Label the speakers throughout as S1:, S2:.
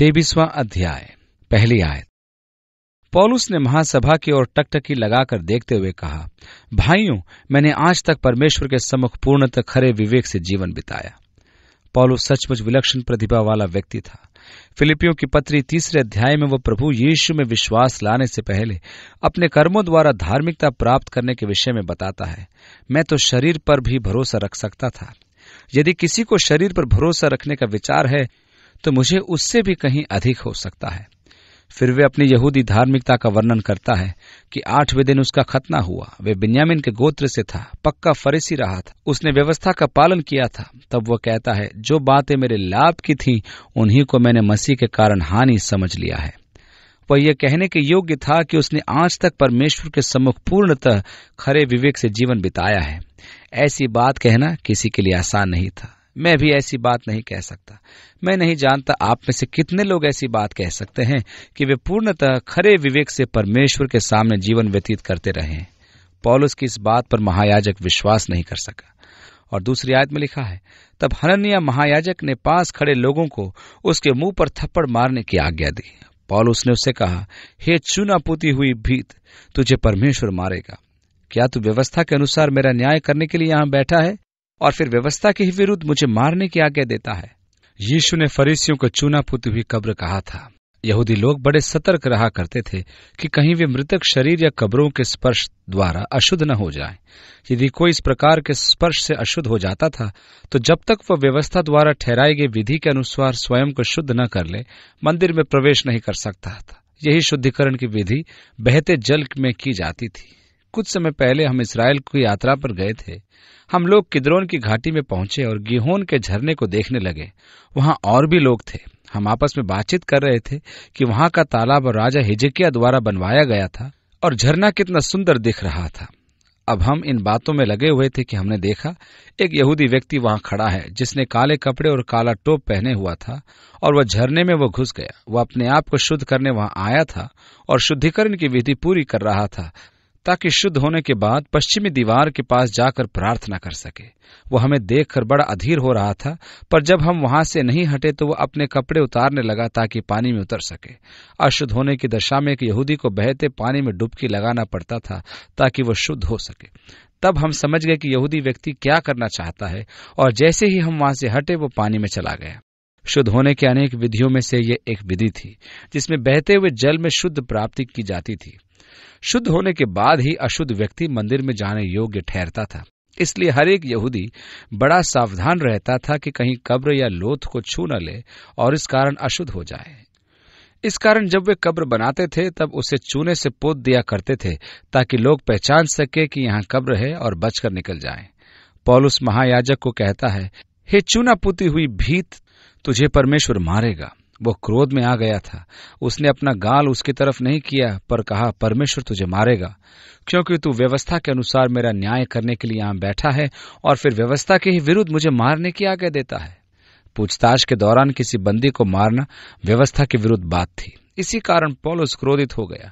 S1: तेबिसवा अध्याय पहली आयत पॉलुस ने महासभा की ओर टकटकी लगाकर देखते हुए कहा भाइयों मैंने आज तक परमेश्वर के सम्मुख पूर्णतः खरे विवेक से जीवन बिताया पॉलुस सचमुच विलक्षण प्रतिभा वाला व्यक्ति था फिलिपियों की पत्री तीसरे अध्याय में वह प्रभु यीशु में विश्वास लाने से पहले अपने कर्मों द्वारा धार्मिकता प्राप्त करने के विषय में बताता है मैं तो शरीर पर भी भरोसा रख सकता था यदि किसी को शरीर पर भरोसा रखने का विचार है तो मुझे उससे भी कहीं अधिक हो सकता है फिर वे अपनी यहूदी धार्मिकता का वर्णन करता है कि आठवें दिन उसका खतना हुआ वे बिन्यामिन के गोत्र से था पक्का फरीसी रहा था उसने व्यवस्था का पालन किया था तब वह कहता है जो बातें मेरे लाभ की थीं उन्हीं को मैंने मसीह के कारण हानि समझ लिया है वह यह कहने के योग्य था कि उसने आज तक परमेश्वर के सम्मुख पूर्णतः खरे विवेक से जीवन बिताया है ऐसी बात कहना किसी के लिए आसान नहीं था मैं भी ऐसी बात नहीं कह सकता मैं नहीं जानता आप में से कितने लोग ऐसी बात कह सकते हैं कि वे पूर्णतः खरे विवेक से परमेश्वर के सामने जीवन व्यतीत करते रहे पॉलुस की इस बात पर महायाजक विश्वास नहीं कर सका और दूसरी आयत में लिखा है तब हननिया महायाजक ने पास खड़े लोगों को उसके मुंह पर थप्पड़ मारने की आज्ञा दी पॉलुस ने उससे कहा हे चूना पोती हुई भीत तुझे परमेश्वर मारेगा क्या तू व्यवस्था के अनुसार मेरा न्याय करने के लिए यहाँ बैठा है और फिर व्यवस्था के विरुद्ध मुझे मारने की आज्ञा देता है यीशु ने फरीसियों को चूना पुती हुई कब्र कहा था यहूदी लोग बड़े सतर्क रहा करते थे कि कहीं वे मृतक शरीर या कब्रों के स्पर्श द्वारा अशुद्ध न हो जाए यदि कोई इस प्रकार के स्पर्श से अशुद्ध हो जाता था तो जब तक वह व्यवस्था द्वारा ठहराई गई विधि के अनुसार स्वयं को शुद्ध न कर ले मंदिर में प्रवेश नहीं कर सकता था यही शुद्धिकरण की विधि बहते जल में की जाती थी कुछ समय पहले हम इसराइल की यात्रा पर गए थे हम लोग किद्रोन की घाटी में पहुंचे और गिहोन के झरने को देखने लगे वहां और भी लोग थे हम आपस में बातचीत कर रहे थे कि वहां का तालाब और राजा हिजकिया द्वारा बनवाया गया था और झरना कितना सुंदर दिख रहा था अब हम इन बातों में लगे हुए थे कि हमने देखा एक यहूदी व्यक्ति वहां खड़ा है जिसने काले कपड़े और काला टोप पहने हुआ था और वह झरने में वह घुस गया वह अपने आप को शुद्ध करने वहां आया था और शुद्धिकरण की विधि पूरी कर रहा था ताकि शुद्ध होने के बाद पश्चिमी दीवार के पास जाकर प्रार्थना कर सके वो हमें देखकर बड़ा अधीर हो रहा था पर जब हम वहां से नहीं हटे तो वो अपने कपड़े उतारने लगा ताकि पानी में उतर सके अशुद्ध होने की दशा में एक यहूदी को बहते पानी में डुबकी लगाना पड़ता था ताकि वो शुद्ध हो सके तब हम समझ गए कि यहूदी व्यक्ति क्या करना चाहता है और जैसे ही हम वहां से हटे वो पानी में चला गया शुद्ध होने के अनेक विधियों में से ये एक विधि थी जिसमें बहते हुए जल में शुद्ध प्राप्ति की जाती थी शुद्ध होने के बाद ही अशुद्ध व्यक्ति मंदिर में जाने योग्य ठहरता था इसलिए हर एक यहूदी बड़ा सावधान रहता था कि कहीं कब्र या लोथ को छू न ले और इस कारण अशुद्ध हो जाए इस कारण जब वे कब्र बनाते थे तब उसे चूने से पोत दिया करते थे ताकि लोग पहचान सके कि यहाँ कब्र है और बचकर निकल जाए पॉलुस महायाजक को कहता है हे चूना पुती हुई भीत तुझे परमेश्वर मारेगा वो क्रोध में आ गया था उसने अपना गाल उसकी तरफ नहीं किया पर कहा परमेश्वर तुझे मारेगा क्योंकि तू व्यवस्था के अनुसार मेरा न्याय करने के लिए यहां बैठा है और फिर व्यवस्था के ही विरुद्ध मुझे मारने की आज्ञा देता है पूछताछ के दौरान किसी बंदी को मारना व्यवस्था के विरुद्ध बात थी इसी कारण पॉलुस क्रोधित हो गया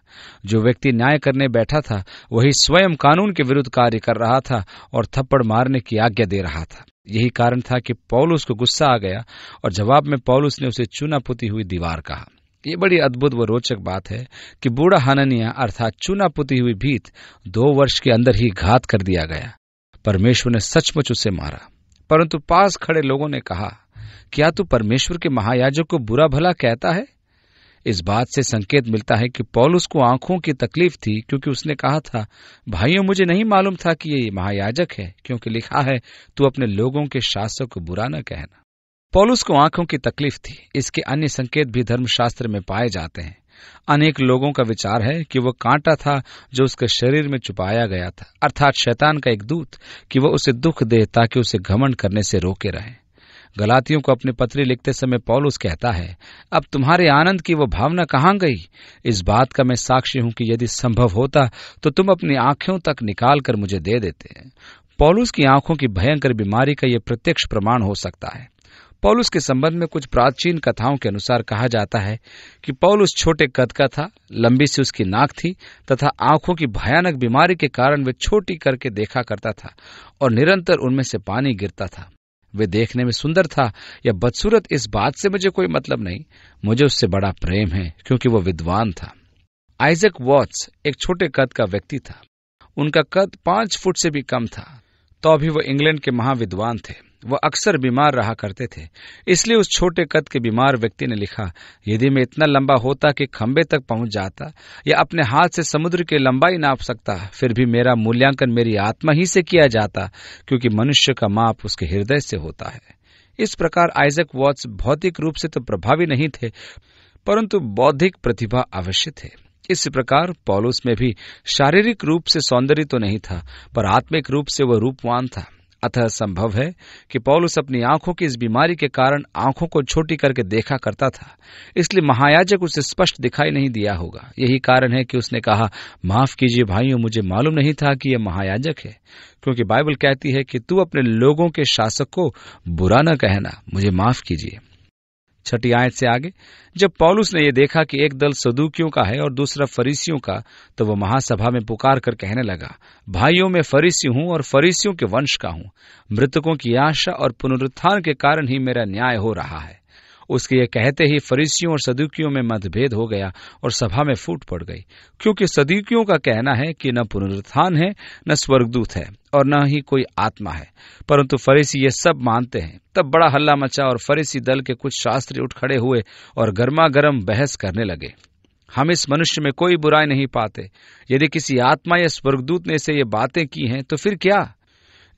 S1: जो व्यक्ति न्याय करने बैठा था वही स्वयं कानून के विरुद्ध कार्य कर रहा था और थप्पड़ मारने की आज्ञा दे रहा था यही कारण था कि पौलुस को गुस्सा आ गया और जवाब में पौलुस ने उसे चूना पुती हुई दीवार कहा ये बड़ी अद्भुत व रोचक बात है कि बूढ़ा हननिया अर्थात चूना पुती हुई भीत दो वर्ष के अंदर ही घात कर दिया गया परमेश्वर ने सचमुच उसे मारा परंतु पास खड़े लोगों ने कहा क्या तू परमेश्वर के महायाजक को बुरा भला कहता है इस बात से संकेत मिलता है कि पॉलुस को आंखों की तकलीफ थी क्योंकि उसने कहा था भाइयों मुझे नहीं मालूम था कि ये महायाजक है क्योंकि लिखा है तू अपने लोगों के शासक को बुरा न कहना पॉलुस को आंखों की तकलीफ थी इसके अन्य संकेत भी धर्मशास्त्र में पाए जाते हैं अनेक लोगों का विचार है कि वह कांटा था जो उसके शरीर में छुपाया गया था अर्थात शैतान का एक दूत कि वह उसे दुख दे ताकि उसे घमंड करने से रोके रहे गलातियों को अपने पत्र लिखते समय पॉलुस कहता है अब तुम्हारे आनंद की वो भावना कहाँ गई इस बात का मैं साक्षी हूं कि यदि संभव होता तो तुम अपनी आंखों तक निकाल कर मुझे दे देते पॉलुस की आंखों की भयंकर बीमारी का यह प्रत्यक्ष प्रमाण हो सकता है पौलुस के संबंध में कुछ प्राचीन कथाओं के अनुसार कहा जाता है कि पौलुस छोटे कद का था लंबी सी उसकी नाक थी तथा आंखों की भयानक बीमारी के कारण वे छोटी करके देखा करता था और निरंतर उनमें से पानी गिरता था वे देखने में सुंदर था या बदसूरत इस बात से मुझे कोई मतलब नहीं मुझे उससे बड़ा प्रेम है क्योंकि वो विद्वान था आइजक वॉट्स एक छोटे कद का व्यक्ति था उनका कद पांच फुट से भी कम था तो भी वो इंग्लैंड के महाविद्वान थे वह अक्सर बीमार रहा करते थे इसलिए उस छोटे कद के बीमार व्यक्ति ने लिखा यदि मैं इतना लंबा होता कि खंबे तक पहुंच जाता या अपने हाथ से समुद्र की लंबाई नाप सकता फिर भी मेरा मूल्यांकन मेरी आत्मा ही से किया जाता क्योंकि मनुष्य का माप उसके हृदय से होता है इस प्रकार आइजक वॉट्स भौतिक रूप से तो प्रभावी नहीं थे परंतु बौद्धिक प्रतिभा अवश्य थे इस प्रकार पॉलुस में भी शारीरिक रूप से सौंदर्य तो नहीं था पर आत्मिक रूप से वह रूपवान था अतः संभव है कि पौलुस अपनी आंखों की इस बीमारी के कारण आंखों को छोटी करके देखा करता था इसलिए महायाजक उसे स्पष्ट दिखाई नहीं दिया होगा यही कारण है कि उसने कहा माफ कीजिए भाइयों मुझे मालूम नहीं था कि यह महायाजक है क्योंकि बाइबल कहती है कि तू अपने लोगों के शासक को बुरा न कहना मुझे माफ कीजिए छठी आयत से आगे जब पॉलुस ने यह देखा कि एक दल सदुकियों का है और दूसरा फरीसियों का तो वह महासभा में पुकार कर कहने लगा भाइयों में फरीसी हूं और फरीसियों के वंश का हूं मृतकों की आशा और पुनरुत्थान के कारण ही मेरा न्याय हो रहा है उसके ये कहते ही फरीसियों और सदुकियों में मतभेद हो गया और सभा में फूट पड़ गई क्योंकि सदुकियों का कहना है कि न पुनरुत्थान है न स्वर्गदूत है और न ही कोई आत्मा है परंतु फरीसी ये सब मानते हैं तब बड़ा हल्ला मचा और फरीसी दल के कुछ शास्त्री उठ खड़े हुए और गर्मा गर्म बहस करने लगे हम इस मनुष्य में कोई बुराई नहीं पाते यदि किसी आत्मा या स्वर्गदूत ने इसे ये बातें की हैं तो फिर क्या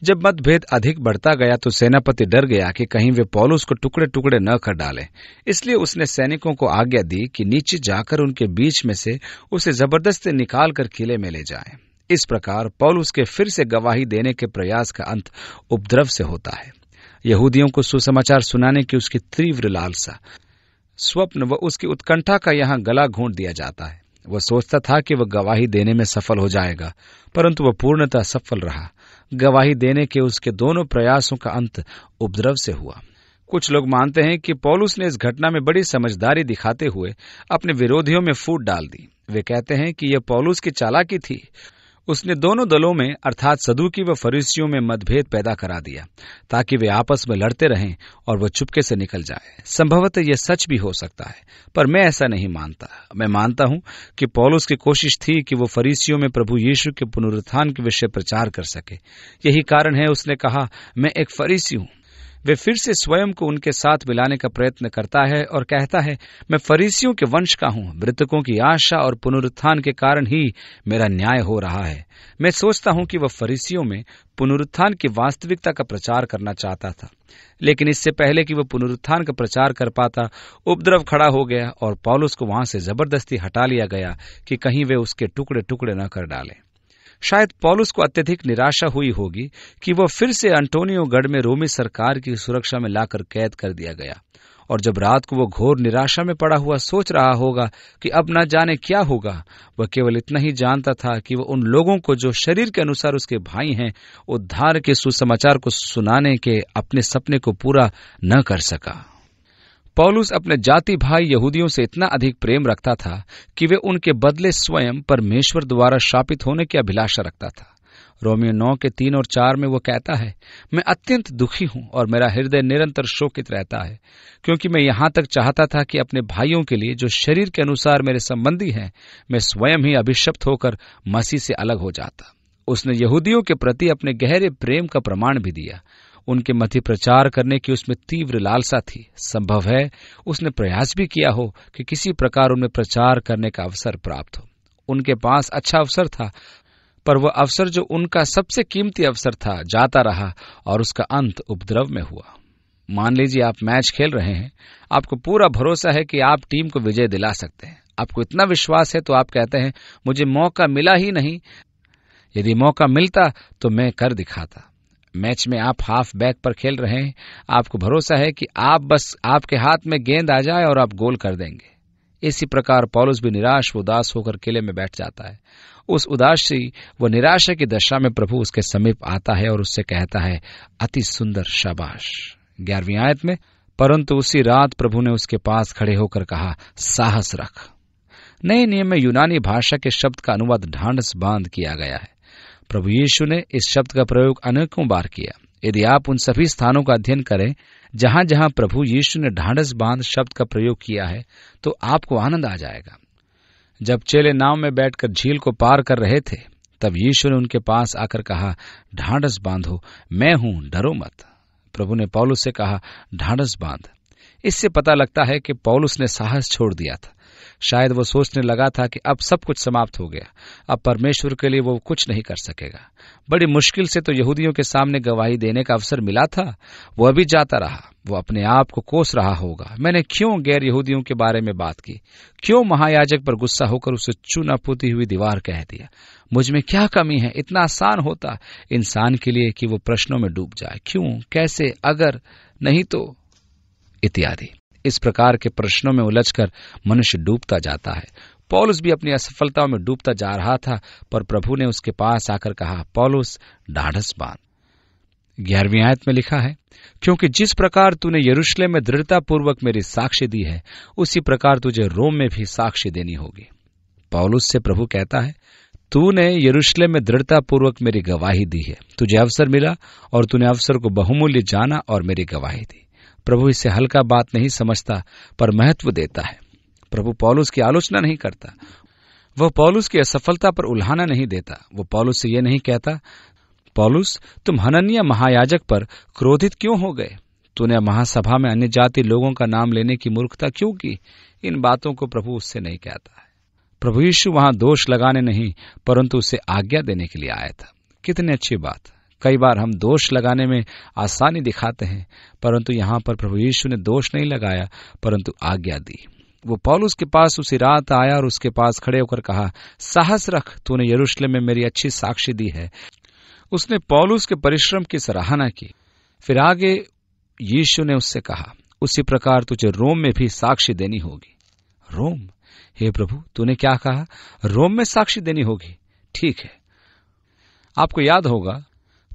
S1: जब मतभेद अधिक बढ़ता गया तो सेनापति डर गया कि कहीं वे पौलुस को टुकड़े टुकड़े न कर डाले इसलिए उसने सैनिकों को आज्ञा दी कि नीचे जाकर उनके बीच में से उसे जबरदस्ती निकाल कर किले में ले जाए इस प्रकार पौलुस के फिर से गवाही देने के प्रयास का अंत उपद्रव से होता है यहूदियों को सुसमाचार सुनाने की उसकी तीव्र लालसा स्वप्न व उसकी उत्कंठा का यहाँ गला घूंट दिया जाता है वह सोचता था कि वह गवाही देने में सफल हो जाएगा परंतु वह पूर्णतः सफल रहा गवाही देने के उसके दोनों प्रयासों का अंत उपद्रव से हुआ कुछ लोग मानते हैं कि पॉलुस ने इस घटना में बड़ी समझदारी दिखाते हुए अपने विरोधियों में फूट डाल दी वे कहते हैं कि यह पॉलुस की चालाकी थी उसने दोनों दलों में अर्थात सदुकी व फरीसियों में मतभेद पैदा करा दिया ताकि वे आपस में लड़ते रहें और वह चुपके से निकल जाए संभवतः यह सच भी हो सकता है पर मैं ऐसा नहीं मानता मैं मानता हूं कि पॉलुस की कोशिश थी कि वो फरीसियों में प्रभु यीशु के पुनरुत्थान के विषय प्रचार कर सके यही कारण है उसने कहा मैं एक फरीसी हूं वे फिर से स्वयं को उनके साथ मिलाने का प्रयत्न करता है और कहता है मैं फरीसियों के वंश का हूं मृतकों की आशा और पुनरुत्थान के कारण ही मेरा न्याय हो रहा है मैं सोचता हूं कि वह फरीसियों में पुनरुत्थान की वास्तविकता का प्रचार करना चाहता था लेकिन इससे पहले कि वह पुनरुत्थान का प्रचार कर पाता उपद्रव खड़ा हो गया और पॉलुस को वहां से जबरदस्ती हटा लिया गया कि कहीं वे उसके टुकड़े टुकड़े न कर डालें शायद पॉलुस को अत्यधिक निराशा हुई होगी कि वह फिर से अंटोनियो गढ़ में रोमी सरकार की सुरक्षा में लाकर कैद कर दिया गया और जब रात को वो घोर निराशा में पड़ा हुआ सोच रहा होगा कि अब न जाने क्या होगा वह केवल इतना ही जानता था कि वह उन लोगों को जो शरीर के अनुसार उसके भाई हैं उद्धार के सुसमाचार को सुनाने के अपने सपने को पूरा न कर सका पौलुस अपने जाति भाई यहूदियों से इतना अधिक प्रेम रखता था कि वे उनके बदले स्वयं परमेश्वर द्वारा शापित होने की अभिलाषा रखता था रोमियो नौ के तीन और चार में वो कहता है मैं अत्यंत दुखी हूं और मेरा हृदय निरंतर शोकित रहता है क्योंकि मैं यहां तक चाहता था कि अपने भाइयों के लिए जो शरीर के अनुसार मेरे संबंधी हैं मैं स्वयं ही अभिशप्त होकर मसीह से अलग हो जाता उसने यहूदियों के प्रति अपने गहरे प्रेम का प्रमाण भी दिया उनके मध्य प्रचार करने की उसमें तीव्र लालसा थी संभव है उसने प्रयास भी किया हो कि किसी प्रकार उनमें प्रचार करने का अवसर प्राप्त हो उनके पास अच्छा अवसर था पर वह अवसर जो उनका सबसे कीमती अवसर था जाता रहा और उसका अंत उपद्रव में हुआ मान लीजिए आप मैच खेल रहे हैं आपको पूरा भरोसा है कि आप टीम को विजय दिला सकते हैं आपको इतना विश्वास है तो आप कहते हैं मुझे मौका मिला ही नहीं यदि मौका मिलता तो मैं कर दिखाता मैच में आप हाफ बैक पर खेल रहे हैं आपको भरोसा है कि आप बस आपके हाथ में गेंद आ जाए और आप गोल कर देंगे इसी प्रकार पॉलुस भी निराश व उदास होकर किले में बैठ जाता है उस उदासी व निराशा की दशा में प्रभु उसके समीप आता है और उससे कहता है अति सुंदर शाबाश ग्यारहवीं आयत में परंतु उसी रात प्रभु ने उसके पास खड़े होकर कहा साहस रख नए नियम में यूनानी भाषा के शब्द का अनुवाद ढांडस बांध किया गया है प्रभु यीशु ने इस शब्द का प्रयोग अनेकों बार किया यदि आप उन सभी स्थानों का अध्ययन करें जहां जहां प्रभु यीशु ने ढांढस बांध शब्द का प्रयोग किया है तो आपको आनंद आ जाएगा जब चेले नाव में बैठकर झील को पार कर रहे थे तब यीशु ने उनके पास आकर कहा ढांढस बांधो मैं हूं डरो मत प्रभु ने पौलुस से कहा ढांढस बांध इससे पता लगता है कि पौलुस ने साहस छोड़ दिया था शायद वो सोचने लगा था कि अब सब कुछ समाप्त हो गया अब परमेश्वर के लिए वो कुछ नहीं कर सकेगा बड़ी मुश्किल से तो यहूदियों के सामने गवाही देने का अवसर मिला था वो अभी जाता रहा वो अपने आप को कोस रहा होगा मैंने क्यों गैर यहूदियों के बारे में बात की क्यों महायाजक पर गुस्सा होकर उसे चूना पुती हुई दीवार कह दिया मुझ में क्या कमी है इतना आसान होता इंसान के लिए कि वो प्रश्नों में डूब जाए क्यों कैसे अगर नहीं तो इत्यादि इस प्रकार के प्रश्नों में उलझकर मनुष्य डूबता जाता है पॉलुस भी अपनी असफलताओं में डूबता जा रहा था पर प्रभु ने उसके पास आकर कहा पॉलुस ढाढ़स बांध ग्यारहवीं आयत में लिखा है क्योंकि जिस प्रकार तूने यरूशलेम में दृढ़ता पूर्वक मेरी साक्षी दी है उसी प्रकार तुझे रोम में भी साक्षी देनी होगी पौलुस से प्रभु कहता है तूने यरूशलेम में दृढ़तापूर्वक मेरी गवाही दी है तुझे अवसर मिला और तूने अवसर को बहुमूल्य जाना और मेरी गवाही दी प्रभु इसे हल्का बात नहीं समझता पर महत्व देता है प्रभु पॉलुस की आलोचना नहीं करता वह पॉलुस की असफलता पर उल्हाना नहीं देता वह पॉलुस से यह नहीं कहता पॉलुस तुम हनन्या महायाजक पर क्रोधित क्यों हो गए तूने महासभा में अन्य जाति लोगों का नाम लेने की मूर्खता क्यों की इन बातों को प्रभु उससे नहीं कहता है प्रभु यीशु वहां दोष लगाने नहीं परंतु उसे आज्ञा देने के लिए आया था कितनी अच्छी बात कई बार हम दोष लगाने में आसानी दिखाते हैं परंतु यहां पर प्रभु यीशु ने दोष नहीं लगाया परंतु आज्ञा दी वो पौलुस के पास उसी रात आया और उसके पास खड़े होकर कहा साहस रख तूने यरूशलेम में मेरी अच्छी साक्षी दी है उसने पौलुस के परिश्रम की सराहना की फिर आगे यीशु ने उससे कहा उसी प्रकार तुझे रोम में भी साक्षी देनी होगी रोम हे प्रभु तूने क्या कहा रोम में साक्षी देनी होगी ठीक है आपको याद होगा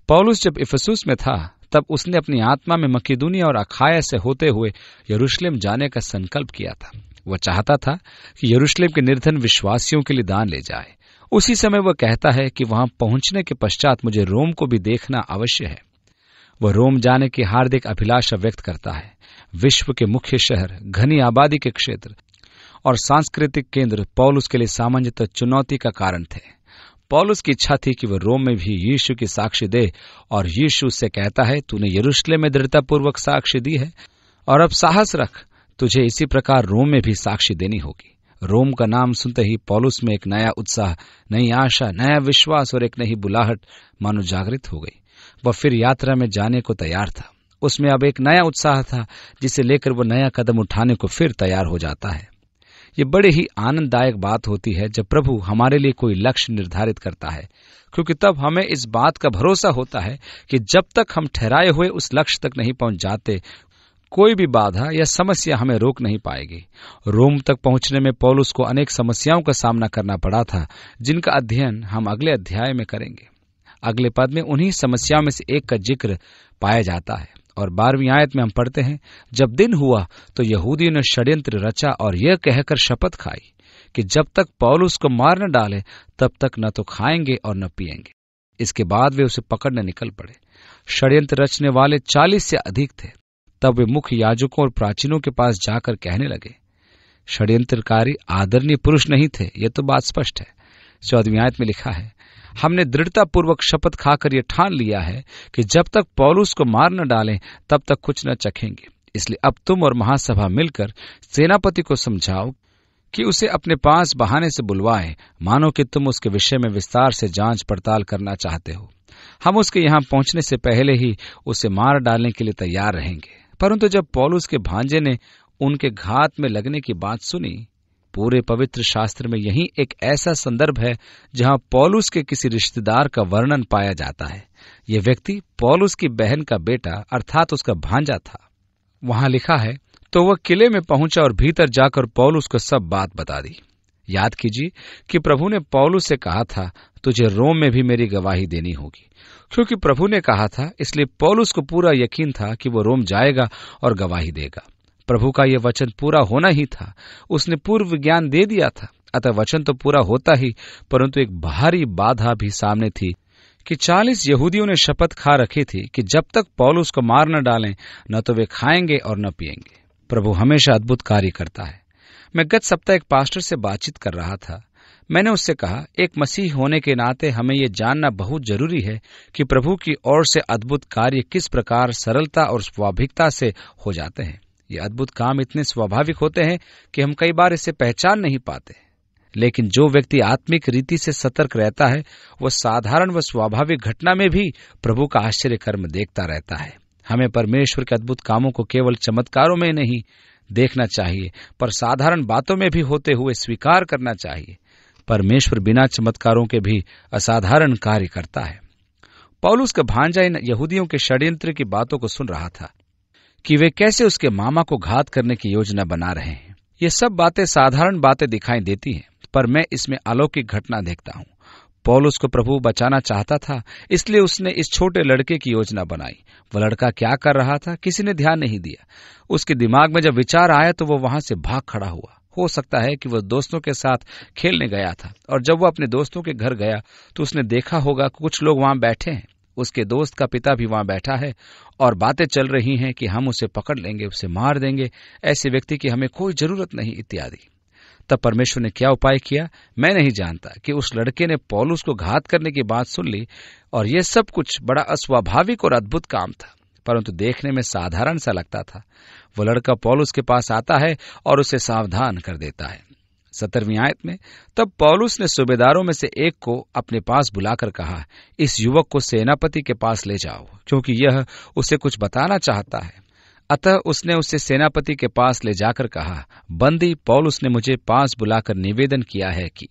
S1: पौलुस जब इफसूस में था तब उसने अपनी आत्मा में मकीदूनिया और अखाया से होते हुए यरूशलेम जाने का संकल्प किया था वह चाहता था कि यरूशलेम के निर्धन विश्वासियों के लिए दान ले जाए उसी समय वह कहता है कि वहां पहुंचने के पश्चात मुझे रोम को भी देखना अवश्य है वह रोम जाने की हार्दिक अभिलाषा व्यक्त करता है विश्व के मुख्य शहर घनी आबादी के क्षेत्र और सांस्कृतिक केंद्र पौलुस के लिए सामान्यतः चुनौती का कारण थे पॉलुस की इच्छा थी कि वह रोम में भी यीशु की साक्षी दे और यीशु उससे कहता है तूने यरूशलेम में दृढ़तापूर्वक साक्षी दी है और अब साहस रख तुझे इसी प्रकार रोम में भी साक्षी देनी होगी रोम का नाम सुनते ही पॉलुस में एक नया उत्साह नई आशा नया विश्वास और एक नई बुलाहट मानो जागृत हो गई वह फिर यात्रा में जाने को तैयार था उसमें अब एक नया उत्साह था जिसे लेकर वह नया कदम उठाने को फिर तैयार हो जाता है ये बड़े ही आनंददायक बात होती है जब प्रभु हमारे लिए कोई लक्ष्य निर्धारित करता है क्योंकि तब हमें इस बात का भरोसा होता है कि जब तक हम ठहराए हुए उस लक्ष्य तक नहीं पहुंच जाते कोई भी बाधा या समस्या हमें रोक नहीं पाएगी रोम तक पहुंचने में पौलुस को अनेक समस्याओं का सामना करना पड़ा था जिनका अध्ययन हम अगले अध्याय में करेंगे अगले पद में उन्हीं समस्याओं में से एक का जिक्र पाया जाता है और बारहवीं आयत में हम पढ़ते हैं जब दिन हुआ तो यहूदियों ने षड्यंत्र रचा और यह कहकर शपथ खाई कि जब तक पौलुस को मार न डाले तब तक न तो खाएंगे और न पिएंगे इसके बाद वे उसे पकड़ने निकल पड़े षड्यंत्र रचने वाले चालीस से अधिक थे तब वे मुख्य याजकों और प्राचीनों के पास जाकर कहने लगे षड्यंत्रकारी आदरणीय पुरुष नहीं थे यह तो बात स्पष्ट है चौदवी आयत में लिखा है हमने दृढ़ता पूर्वक शपथ खाकर यह ठान लिया है कि जब तक पौलुस को मार न डालें तब तक कुछ न चखेंगे इसलिए अब तुम और महासभा मिलकर सेनापति को समझाओ कि उसे अपने पास बहाने से बुलवाए मानो कि तुम उसके विषय में विस्तार से जांच पड़ताल करना चाहते हो हम उसके यहाँ पहुंचने से पहले ही उसे मार डालने के लिए तैयार रहेंगे परंतु जब पौलुस के भांजे ने उनके घात में लगने की बात सुनी पूरे पवित्र शास्त्र में यही एक ऐसा संदर्भ है जहां पॉलुस के किसी रिश्तेदार का वर्णन पाया जाता है यह व्यक्ति पॉलुस की बहन का बेटा अर्थात उसका भांजा था वहां लिखा है तो वह किले में पहुंचा और भीतर जाकर पॉलुस को सब बात बता दी याद कीजिए कि प्रभु ने पौलुस से कहा था तुझे रोम में भी मेरी गवाही देनी होगी क्योंकि प्रभु ने कहा था इसलिए पॉलुस को पूरा यकीन था कि वो रोम जाएगा और गवाही देगा प्रभु का यह वचन पूरा होना ही था उसने पूर्व ज्ञान दे दिया था अतः वचन तो पूरा होता ही परंतु एक भारी बाधा भी सामने थी कि चालीस यहूदियों ने शपथ खा रखी थी कि जब तक पॉल को मार न डालें न तो वे खाएंगे और न पिएंगे प्रभु हमेशा अद्भुत कार्य करता है मैं गत सप्ताह एक पास्टर से बातचीत कर रहा था मैंने उससे कहा एक मसीह होने के नाते हमें यह जानना बहुत जरूरी है कि प्रभु की ओर से अद्भुत कार्य किस प्रकार सरलता और स्वाभाविकता से हो जाते हैं ये अद्भुत काम इतने स्वाभाविक होते हैं कि हम कई बार इसे पहचान नहीं पाते लेकिन जो व्यक्ति आत्मिक रीति से सतर्क रहता है वह साधारण व स्वाभाविक घटना में भी प्रभु का आश्चर्य कर्म देखता रहता है हमें परमेश्वर के अद्भुत कामों को केवल चमत्कारों में नहीं देखना चाहिए पर साधारण बातों में भी होते हुए स्वीकार करना चाहिए परमेश्वर बिना चमत्कारों के भी असाधारण कार्य करता है पौलुस का भांजा इन यहूदियों के षड्यंत्र की बातों को सुन रहा था कि वे कैसे उसके मामा को घात करने की योजना बना रहे हैं ये सब बातें साधारण बातें दिखाई देती हैं पर मैं इसमें अलौकिक घटना देखता हूँ पॉलुस को प्रभु बचाना चाहता था इसलिए उसने इस छोटे लड़के की योजना बनाई वह लड़का क्या कर रहा था किसी ने ध्यान नहीं दिया उसके दिमाग में जब विचार आया तो वो वहां से भाग खड़ा हुआ हो सकता है कि वह दोस्तों के साथ खेलने गया था और जब वह अपने दोस्तों के घर गया तो उसने देखा होगा कुछ लोग वहां बैठे हैं उसके दोस्त का पिता भी वहां बैठा है और बातें चल रही हैं कि हम उसे पकड़ लेंगे उसे मार देंगे ऐसे व्यक्ति की हमें कोई जरूरत नहीं इत्यादि तब परमेश्वर ने क्या उपाय किया मैं नहीं जानता कि उस लड़के ने पॉलुस को घात करने की बात सुन ली और यह सब कुछ बड़ा अस्वाभाविक और अद्भुत काम था परंतु देखने में साधारण सा लगता था वह लड़का पॉलुस के पास आता है और उसे सावधान कर देता है सतरवी आयत में तब पौलुस ने सूबेदारों में से एक को अपने पास बुलाकर कहा इस युवक को सेनापति के पास ले जाओ क्योंकि यह उसे कुछ बताना चाहता है अतः उसने उसे सेनापति के पास ले जाकर कहा बंदी पौलुस ने मुझे पास बुलाकर निवेदन किया है कि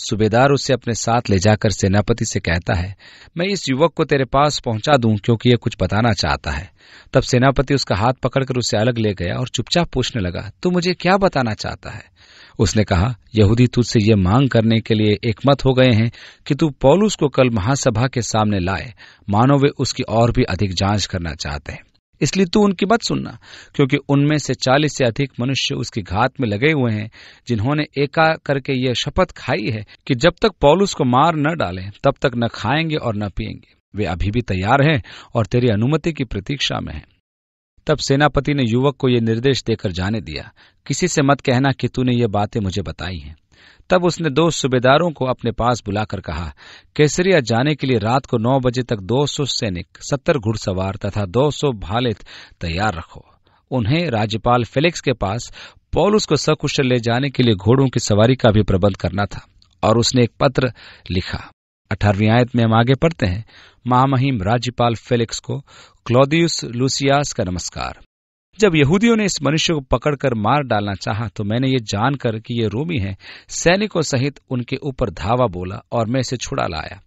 S1: सूबेदार उसे अपने साथ ले जाकर सेनापति से कहता है मैं इस युवक को तेरे पास पहुंचा दूं क्योंकि यह कुछ बताना चाहता है तब सेनापति उसका हाथ पकड़कर उसे अलग ले गया और चुपचाप पूछने लगा तू मुझे क्या बताना चाहता है उसने कहा यहूदी तुझसे ये मांग करने के लिए एकमत हो गए हैं कि तू पौलुस को कल महासभा के सामने लाए मानो वे उसकी और भी अधिक जांच करना चाहते हैं इसलिए तू उनकी मत सुनना क्योंकि उनमें से चालीस से अधिक मनुष्य उसकी घात में लगे हुए हैं जिन्होंने एका करके यह शपथ खाई है कि जब तक पौलुस को मार न डालें तब तक न खाएंगे और न पिएंगे वे अभी भी तैयार हैं और तेरी अनुमति की प्रतीक्षा में हैं तब सेनापति ने युवक को यह निर्देश देकर जाने दिया किसी से मत कहना कि तूने ये बातें मुझे बताई हैं तब उसने दो सूबेदारों को अपने पास बुलाकर कहा केसरिया जाने के लिए रात को नौ बजे तक 200 सैनिक 70 घुड़सवार तथा 200 भाले तैयार रखो उन्हें राज्यपाल फेलिक्स के पास पॉलुस को सकुशल ले जाने के लिए घोड़ों की सवारी का भी प्रबंध करना था और उसने एक पत्र लिखा अठारवी आयत में हम आगे पढ़ते हैं महामहिम राज्यपाल फेलिक्स को क्लोदियस लुसियास का नमस्कार जब यहूदियों ने इस मनुष्य को पकड़कर मार डालना चाहा तो मैंने ये जानकर कि ये रोमी है सैनिकों सहित उनके ऊपर धावा बोला और मैं इसे छुड़ा लाया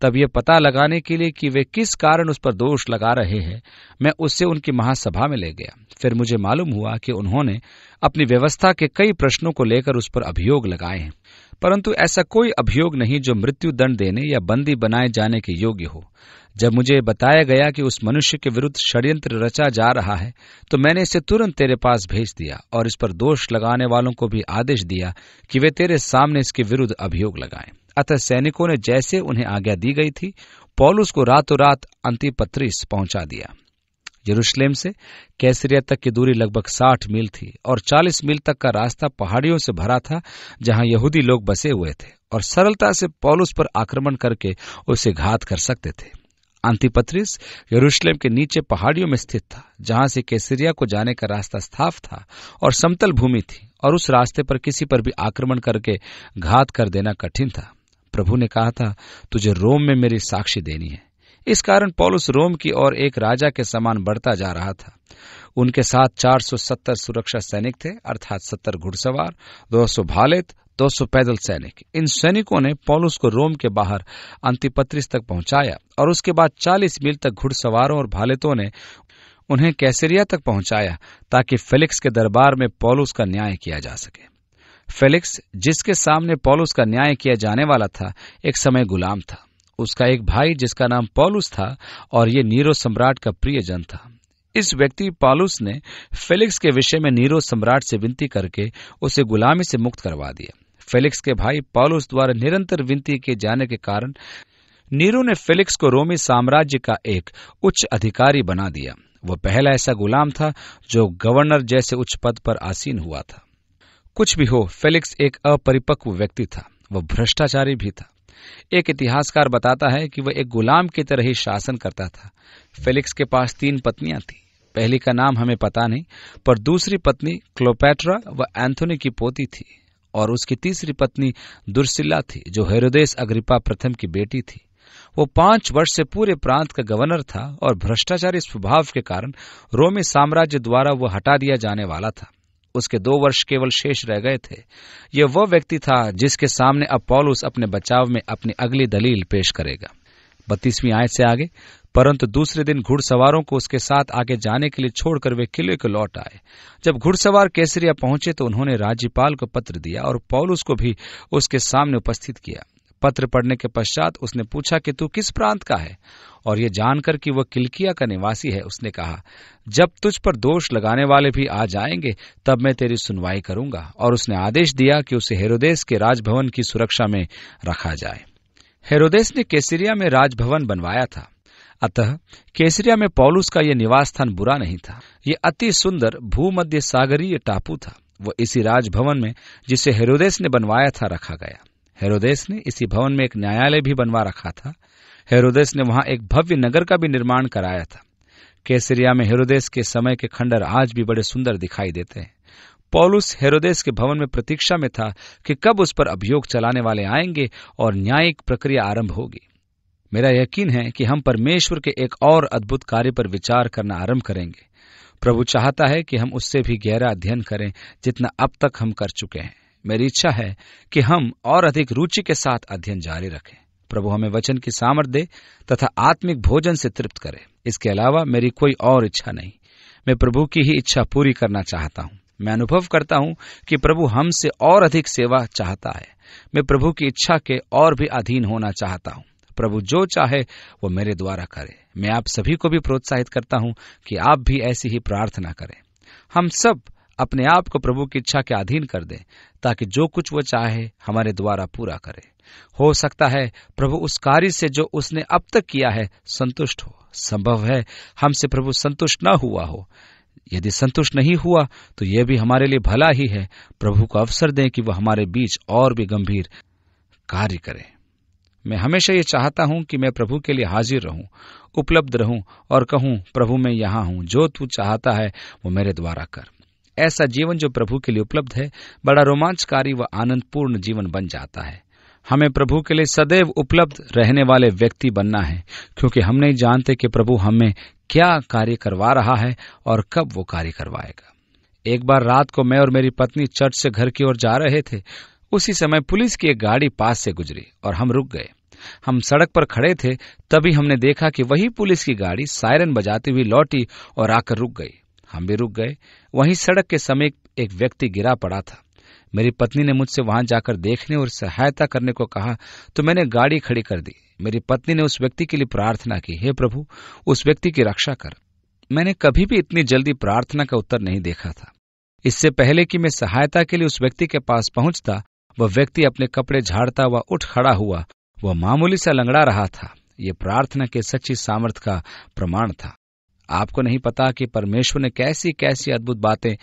S1: तब ये पता लगाने के लिए कि वे किस कारण उस पर दोष लगा रहे हैं मैं उससे उनकी महासभा में ले गया फिर मुझे मालूम हुआ कि उन्होंने अपनी व्यवस्था के कई प्रश्नों को लेकर उस पर अभियोग लगाए हैं परंतु ऐसा कोई अभियोग नहीं जो मृत्यु दंड देने या बंदी बनाए जाने के योग्य हो जब मुझे बताया गया कि उस मनुष्य के विरुद्ध षड्यंत्र रचा जा रहा है तो मैंने इसे तुरंत तेरे पास भेज दिया और इस पर दोष लगाने वालों को भी आदेश दिया कि वे तेरे सामने इसके विरुद्ध अभियोग लगाएं अतः सैनिकों ने जैसे उन्हें आज्ञा दी गई थी पॉलुस को रातों रात अंतिपत्रिस पहुंचा दिया यरूशलेम से कैसरिया तक की दूरी लगभग साठ मील थी और चालीस मील तक का रास्ता पहाड़ियों से भरा था जहां यहूदी लोग बसे हुए थे और सरलता से पॉलुस पर आक्रमण करके उसे घात कर सकते थे अंतिपत्रिस यरूशलेम के नीचे पहाड़ियों में स्थित था जहां से केसरिया को जाने का रास्ता साफ था और समतल भूमि थी और उस रास्ते पर किसी पर भी आक्रमण करके घात कर देना कठिन था प्रभु ने कहा था तुझे रोम में मेरी साक्षी देनी है इस कारण पॉलुस रोम की ओर एक राजा के समान बढ़ता जा रहा था उनके साथ 470 सुरक्षा सैनिक थे अर्थात 70 घुड़सवार 200 भालित 200 पैदल सैनिक इन सैनिकों ने पॉलुस को रोम के बाहर अंतिपत्रिस तक पहुंचाया और उसके बाद 40 मील तक घुड़सवारों और भालितों ने उन्हें कैसेरिया तक पहुंचाया ताकि फेलिक्स के दरबार में पॉलुस का न्याय किया जा सके फेलिक्स जिसके सामने पॉलुस का न्याय किया जाने वाला था एक समय गुलाम था उसका एक भाई जिसका नाम पॉलुस था और ये नीरो सम्राट का प्रिय जन था इस व्यक्ति पॉलुस ने फेलिक्स के विषय में नीरो सम्राट से विनती करके उसे गुलामी से मुक्त करवा दिया फेलिक्स के भाई पॉलुस द्वारा निरंतर विनती किए जाने के कारण नीरो ने फेलिक्स को रोमी साम्राज्य का एक उच्च अधिकारी बना दिया वह पहला ऐसा गुलाम था जो गवर्नर जैसे उच्च पद पर आसीन हुआ था कुछ भी हो फेलिक्स एक अपरिपक्व व्यक्ति था वह भ्रष्टाचारी भी था एक इतिहासकार बताता है कि वह एक गुलाम की तरह ही शासन करता था फेलिक्स के पास तीन पत्नियां थी पहली का नाम हमें पता नहीं पर दूसरी पत्नी क्लोपेट्रा व एंथोनी की पोती थी और उसकी तीसरी पत्नी दुर्सिल्ला थी जो हेरोदेस अग्रिपा प्रथम की बेटी थी वो पांच वर्ष से पूरे प्रांत का गवर्नर था और भ्रष्टाचारी स्वभाव के कारण रोमी साम्राज्य द्वारा वह हटा दिया जाने वाला था उसके दो वर्ष केवल शेष रह गए थे यह वह व्यक्ति था जिसके सामने अपोलोस अपने बचाव में अपनी अगली दलील पेश करेगा बत्तीसवीं आयत से आगे परंतु दूसरे दिन घुड़सवारों को उसके साथ आगे जाने के लिए छोड़कर वे किले को लौट आए जब घुड़सवार केसरिया पहुंचे तो उन्होंने राज्यपाल को पत्र दिया और पॉलुस को भी उसके सामने उपस्थित किया पत्र पढ़ने के पश्चात उसने पूछा कि तू किस प्रांत का है और ये जानकर कि वह किलकिया का निवासी है उसने कहा जब तुझ पर दोष लगाने वाले भी आ जाएंगे तब मैं तेरी सुनवाई करूंगा और उसने आदेश दिया कि उसे हेरोदेस के राजभवन की सुरक्षा में रखा जाए हेरोदेस ने केसरिया में राजभवन बनवाया था अतः केसरिया में पॉलुस का यह निवास स्थान बुरा नहीं था ये अति सुंदर भूमध्य सागरीय टापू था वह इसी राजभवन में जिसे हेरोदेस ने बनवाया था रखा गया हेरोदेस ने इसी भवन में एक न्यायालय भी बनवा रखा था हेरोदेस ने वहां एक भव्य नगर का भी निर्माण कराया था केसरिया में हेरोदेस के समय के खंडर आज भी बड़े सुंदर दिखाई देते हैं पॉलुस हेरोदेस के भवन में प्रतीक्षा में था कि कब उस पर अभियोग चलाने वाले आएंगे और न्यायिक प्रक्रिया आरंभ होगी मेरा यकीन है कि हम परमेश्वर के एक और अद्भुत कार्य पर विचार करना आरंभ करेंगे प्रभु चाहता है कि हम उससे भी गहरा अध्ययन करें जितना अब तक हम कर चुके हैं मेरी इच्छा है कि हम और अधिक रुचि के साथ अध्ययन जारी रखें प्रभु हमें वचन की सामर्थ्य दे तथा आत्मिक भोजन से तृप्त करे इसके अलावा मेरी कोई और इच्छा नहीं मैं प्रभु की ही इच्छा पूरी करना चाहता हूँ मैं अनुभव करता हूँ कि प्रभु हमसे और अधिक सेवा चाहता है मैं प्रभु की इच्छा के और भी अधीन होना चाहता हूँ प्रभु जो चाहे वो मेरे द्वारा करे मैं आप सभी को भी प्रोत्साहित करता हूँ कि आप भी ऐसी ही प्रार्थना करें हम सब अपने आप को प्रभु की इच्छा के अधीन कर दें ताकि जो कुछ वो चाहे हमारे द्वारा पूरा करे हो सकता है प्रभु उस कार्य से जो उसने अब तक किया है संतुष्ट हो संभव है हमसे प्रभु संतुष्ट न हुआ हो यदि संतुष्ट नहीं हुआ तो यह भी हमारे लिए भला ही है प्रभु को अवसर दें कि वह हमारे बीच और भी गंभीर कार्य करें मैं हमेशा ये चाहता हूं कि मैं प्रभु के लिए हाजिर रहूं उपलब्ध रहूं और कहूं प्रभु मैं यहां हूं जो तू चाहता है वो मेरे द्वारा कर ऐसा जीवन जो प्रभु के लिए उपलब्ध है बड़ा रोमांचकारी व आनंदपूर्ण जीवन बन जाता है हमें प्रभु के लिए सदैव उपलब्ध रहने वाले व्यक्ति बनना है क्योंकि हम नहीं जानते कि प्रभु हमें क्या कार्य करवा रहा है और कब वो कार्य करवाएगा एक बार रात को मैं और मेरी पत्नी चर्च से घर की ओर जा रहे थे उसी समय पुलिस की एक गाड़ी पास से गुजरी और हम रुक गए हम सड़क पर खड़े थे तभी हमने देखा कि वही पुलिस की गाड़ी सायरन बजाती हुई लौटी और आकर रुक गई हम भी रुक गए वहीं सड़क के समीप एक व्यक्ति गिरा पड़ा था मेरी पत्नी ने मुझसे वहां जाकर देखने और सहायता करने को कहा तो मैंने गाड़ी खड़ी कर दी मेरी पत्नी ने उस व्यक्ति के लिए प्रार्थना की हे प्रभु उस व्यक्ति की रक्षा कर मैंने कभी भी इतनी जल्दी प्रार्थना का उत्तर नहीं देखा था इससे पहले कि मैं सहायता के लिए उस व्यक्ति के पास पहुंचता वह व्यक्ति अपने कपड़े झाड़ता हुआ उठ खड़ा हुआ वह मामूली सा लंगड़ा रहा था यह प्रार्थना के सच्ची सामर्थ्य का प्रमाण था आपको नहीं पता कि परमेश्वर ने कैसी कैसी अद्भुत बातें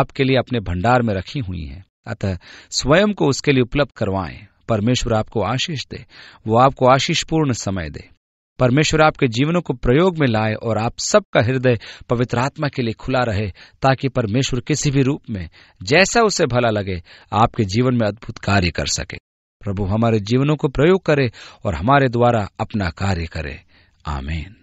S1: आपके लिए अपने भंडार में रखी हुई हैं अतः स्वयं को उसके लिए उपलब्ध करवाएं परमेश्वर आपको आशीष दे वो आपको आशीष पूर्ण समय दे परमेश्वर आपके जीवनों को प्रयोग में लाए और आप सबका हृदय पवित्र आत्मा के लिए खुला रहे ताकि परमेश्वर किसी भी रूप में जैसा उसे भला लगे आपके जीवन में अद्भुत कार्य कर सके प्रभु हमारे जीवनों को प्रयोग करे और हमारे द्वारा अपना कार्य करे आमेन